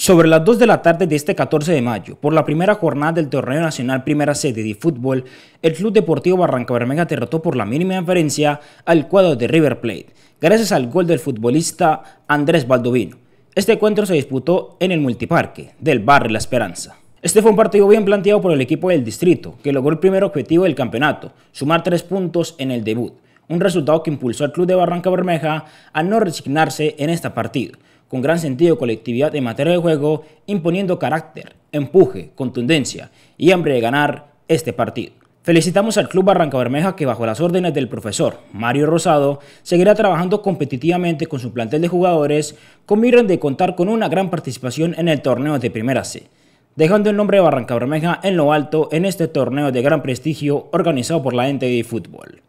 Sobre las 2 de la tarde de este 14 de mayo, por la primera jornada del Torneo Nacional Primera Sede de Fútbol, el Club Deportivo Barranca Bermeja derrotó por la mínima diferencia al cuadro de River Plate, gracias al gol del futbolista Andrés Baldovino. Este encuentro se disputó en el multiparque del barrio La Esperanza. Este fue un partido bien planteado por el equipo del distrito, que logró el primer objetivo del campeonato, sumar tres puntos en el debut, un resultado que impulsó al club de Barranca Bermeja a no resignarse en esta partido con gran sentido de colectividad en materia de juego, imponiendo carácter, empuje, contundencia y hambre de ganar este partido. Felicitamos al Club Barranca Bermeja que bajo las órdenes del profesor Mario Rosado seguirá trabajando competitivamente con su plantel de jugadores con miras de contar con una gran participación en el torneo de Primera C, dejando el nombre de Barranca Bermeja en lo alto en este torneo de gran prestigio organizado por la ente de fútbol.